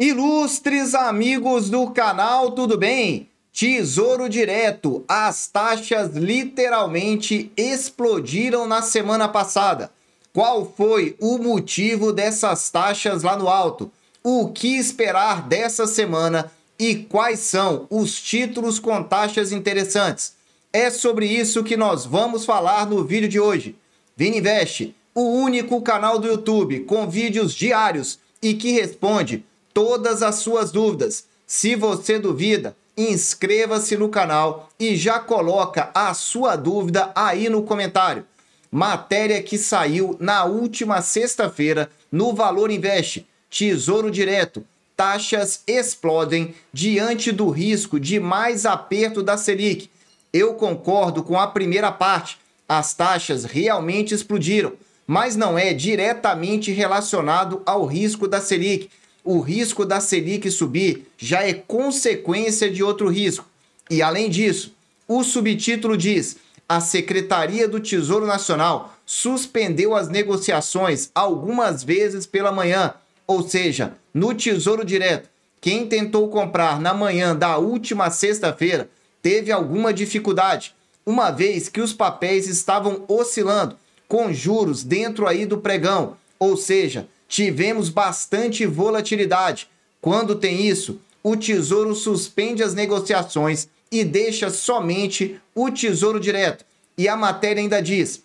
Ilustres amigos do canal, tudo bem? Tesouro Direto, as taxas literalmente explodiram na semana passada. Qual foi o motivo dessas taxas lá no alto? O que esperar dessa semana e quais são os títulos com taxas interessantes? É sobre isso que nós vamos falar no vídeo de hoje. Vininvest, o único canal do YouTube com vídeos diários e que responde todas as suas dúvidas. Se você duvida, inscreva-se no canal e já coloca a sua dúvida aí no comentário. Matéria que saiu na última sexta-feira no Valor Invest. Tesouro Direto. Taxas explodem diante do risco de mais aperto da Selic. Eu concordo com a primeira parte. As taxas realmente explodiram, mas não é diretamente relacionado ao risco da Selic o risco da Selic subir já é consequência de outro risco. E além disso, o subtítulo diz: a Secretaria do Tesouro Nacional suspendeu as negociações algumas vezes pela manhã, ou seja, no Tesouro Direto. Quem tentou comprar na manhã da última sexta-feira teve alguma dificuldade, uma vez que os papéis estavam oscilando com juros dentro aí do pregão, ou seja, tivemos bastante volatilidade. Quando tem isso, o Tesouro suspende as negociações e deixa somente o Tesouro Direto. E a matéria ainda diz: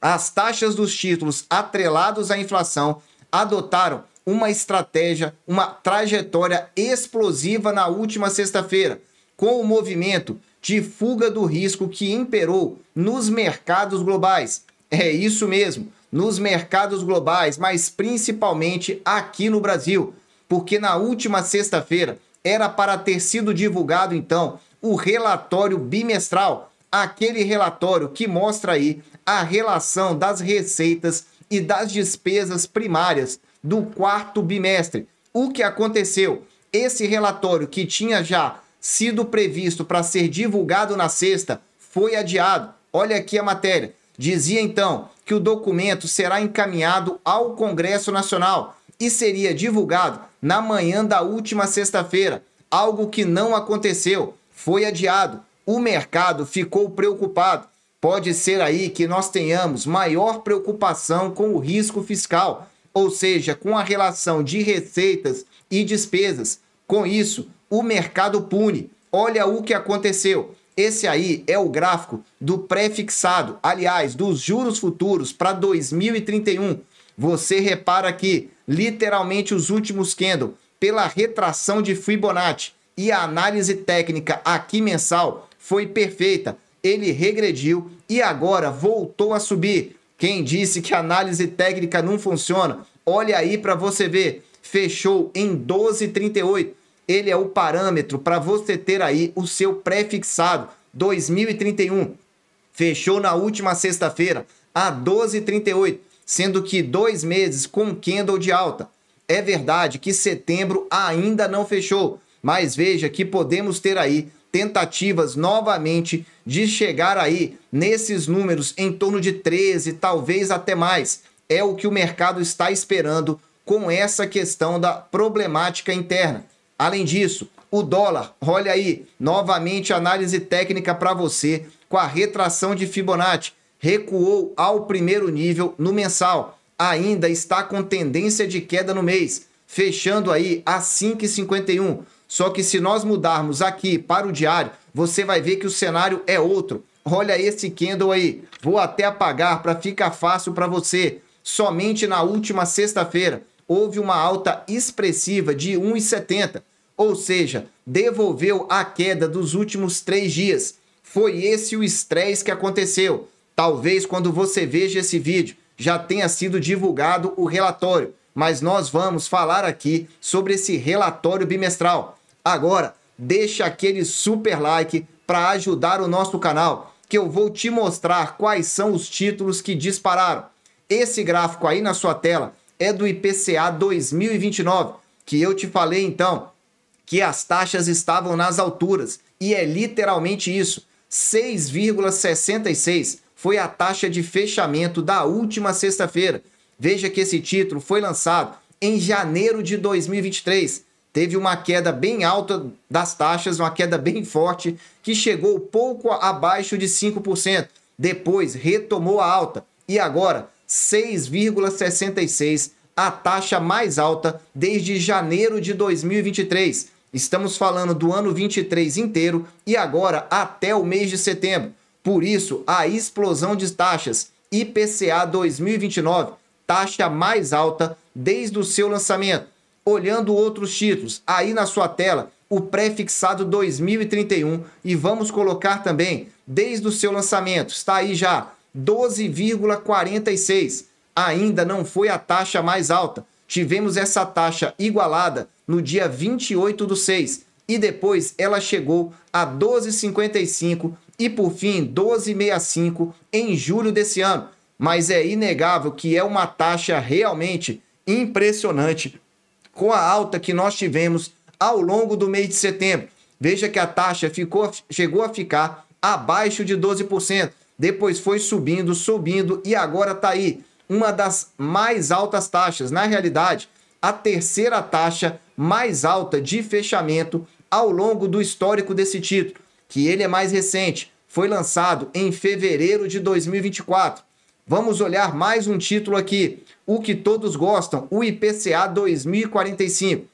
as taxas dos títulos atrelados à inflação adotaram uma estratégia, uma trajetória explosiva na última sexta-feira, com o movimento de fuga do risco que imperou nos mercados globais. É isso mesmo nos mercados globais, mas principalmente aqui no Brasil, porque na última sexta-feira era para ter sido divulgado então o relatório bimestral, aquele relatório que mostra aí a relação das receitas e das despesas primárias do quarto bimestre. O que aconteceu? Esse relatório que tinha já sido previsto para ser divulgado na sexta foi adiado. Olha aqui a matéria. Dizia então que o documento será encaminhado ao Congresso Nacional e seria divulgado na manhã da última sexta-feira, algo que não aconteceu. Foi adiado. O mercado ficou preocupado. Pode ser aí que nós tenhamos maior preocupação com o risco fiscal, ou seja, com a relação de receitas e despesas. Com isso, o mercado pune. Olha o que aconteceu. Esse aí é o gráfico do pré-fixado, aliás, dos juros futuros para 2031. Você repara aqui, literalmente os últimos candle, pela retração de Fibonacci e a análise técnica aqui mensal foi perfeita. Ele regrediu e agora voltou a subir. Quem disse que a análise técnica não funciona? Olha aí para você ver. Fechou em 12,38 ele é o parâmetro para você ter aí o seu pré-fixado 2031. Fechou na última sexta-feira a 12,38, sendo que dois meses com candle de alta. É verdade que setembro ainda não fechou, mas veja que podemos ter aí tentativas novamente de chegar aí nesses números em torno de 13, talvez até mais. É o que o mercado está esperando com essa questão da problemática interna. Além disso, o dólar, olha aí, novamente análise técnica para você, com a retração de Fibonacci, recuou ao primeiro nível no mensal. Ainda está com tendência de queda no mês, fechando aí a 5,51. Só que se nós mudarmos aqui para o diário, você vai ver que o cenário é outro. Olha esse candle aí. Vou até apagar para ficar fácil para você. Somente na última sexta-feira houve uma alta expressiva de 1,70 ou seja, devolveu a queda dos últimos três dias. Foi esse o estresse que aconteceu. Talvez quando você veja esse vídeo já tenha sido divulgado o relatório, mas nós vamos falar aqui sobre esse relatório bimestral. Agora, deixa aquele super like para ajudar o nosso canal, que eu vou te mostrar quais são os títulos que dispararam. Esse gráfico aí na sua tela é do IPCA 2029, que eu te falei então que as taxas estavam nas alturas. E é literalmente isso. 6,66 foi a taxa de fechamento da última sexta-feira. Veja que esse título foi lançado em janeiro de 2023. Teve uma queda bem alta das taxas, uma queda bem forte, que chegou pouco abaixo de 5%. Depois retomou a alta e agora 6,66, a taxa mais alta desde janeiro de 2023. Estamos falando do ano 23 inteiro e agora até o mês de setembro. Por isso, a explosão de taxas IPCA 2029, taxa mais alta desde o seu lançamento. Olhando outros títulos, aí na sua tela, o pré-fixado 2031 e vamos colocar também desde o seu lançamento, está aí já 12,46. Ainda não foi a taxa mais alta. Tivemos essa taxa igualada no dia 28 do 6 e depois ela chegou a 12,55 e por fim 12,65 em julho desse ano. Mas é inegável que é uma taxa realmente impressionante com a alta que nós tivemos ao longo do mês de setembro. Veja que a taxa ficou, chegou a ficar abaixo de 12%, depois foi subindo, subindo e agora está aí, uma das mais altas taxas. Na realidade, a terceira taxa mais alta de fechamento ao longo do histórico desse título, que ele é mais recente, foi lançado em fevereiro de 2024. Vamos olhar mais um título aqui, o que todos gostam, o IPCA 2045.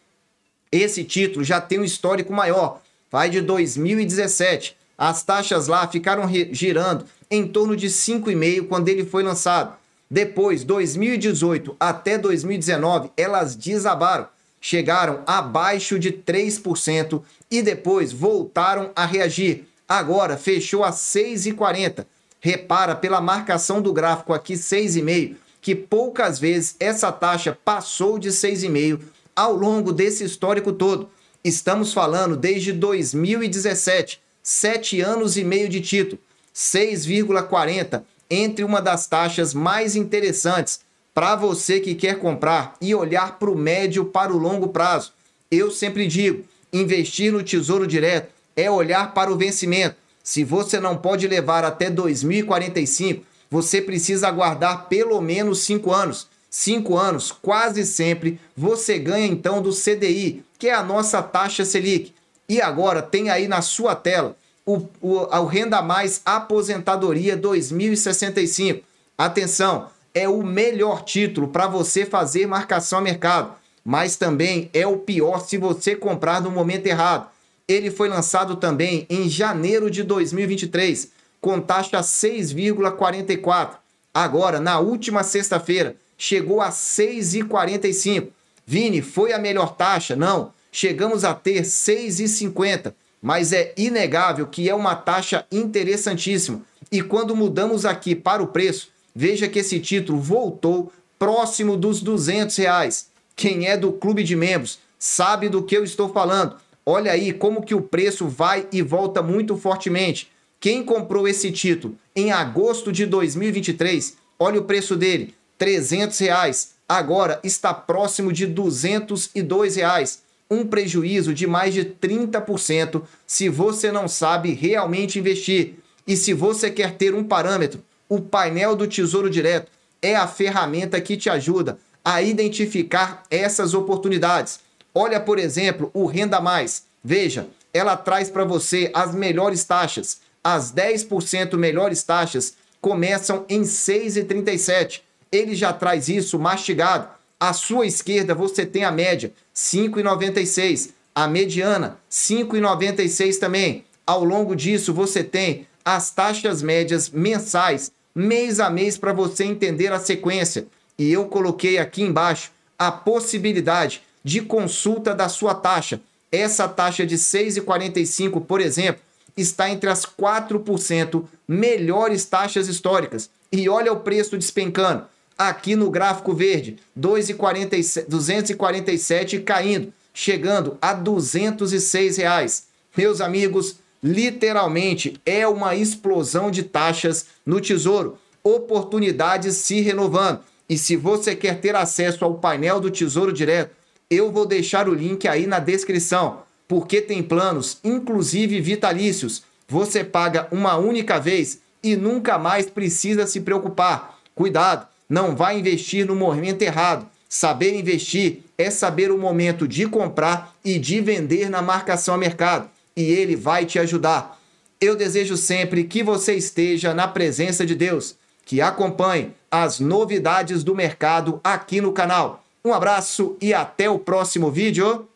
Esse título já tem um histórico maior, vai de 2017. As taxas lá ficaram girando em torno de 5,5 quando ele foi lançado. Depois, 2018 até 2019, elas desabaram, chegaram abaixo de 3% e depois voltaram a reagir. Agora fechou a 6,40. Repara pela marcação do gráfico aqui 6,5 que poucas vezes essa taxa passou de 6,5 ao longo desse histórico todo. Estamos falando desde 2017, 7 anos e meio de título, 6,40 entre uma das taxas mais interessantes para você que quer comprar e olhar para o médio para o longo prazo. Eu sempre digo, investir no Tesouro Direto é olhar para o vencimento. Se você não pode levar até 2045, você precisa aguardar pelo menos 5 anos. 5 anos, quase sempre, você ganha então do CDI, que é a nossa taxa Selic. E agora tem aí na sua tela o, o, o Renda Mais Aposentadoria 2065. Atenção, é o melhor título para você fazer marcação a mercado, mas também é o pior se você comprar no momento errado. Ele foi lançado também em janeiro de 2023, com taxa 6,44. Agora, na última sexta-feira, chegou a 6,45. Vini, foi a melhor taxa? Não. Chegamos a ter 6,50 mas é inegável que é uma taxa interessantíssima. E quando mudamos aqui para o preço, veja que esse título voltou próximo dos 200 reais. Quem é do clube de membros sabe do que eu estou falando. Olha aí como que o preço vai e volta muito fortemente. Quem comprou esse título em agosto de 2023, olha o preço dele, 300 reais. Agora está próximo de 202 reais um prejuízo de mais de 30% se você não sabe realmente investir. E se você quer ter um parâmetro, o painel do Tesouro Direto é a ferramenta que te ajuda a identificar essas oportunidades. Olha, por exemplo, o Renda Mais. Veja, ela traz para você as melhores taxas. As 10% melhores taxas começam em 6,37. Ele já traz isso mastigado à sua esquerda você tem a média, 5,96. A mediana, 5,96 também. Ao longo disso você tem as taxas médias mensais, mês a mês, para você entender a sequência. E eu coloquei aqui embaixo a possibilidade de consulta da sua taxa. Essa taxa de 6,45, por exemplo, está entre as 4% melhores taxas históricas. E olha o preço despencando aqui no gráfico verde, 247, caindo, chegando a 206 reais. Meus amigos, literalmente é uma explosão de taxas no Tesouro, oportunidades se renovando. E se você quer ter acesso ao painel do Tesouro Direto, eu vou deixar o link aí na descrição, porque tem planos, inclusive vitalícios. Você paga uma única vez e nunca mais precisa se preocupar. Cuidado, não vai investir no momento errado. Saber investir é saber o momento de comprar e de vender na marcação a mercado, e ele vai te ajudar. Eu desejo sempre que você esteja na presença de Deus, que acompanhe as novidades do mercado aqui no canal. Um abraço e até o próximo vídeo.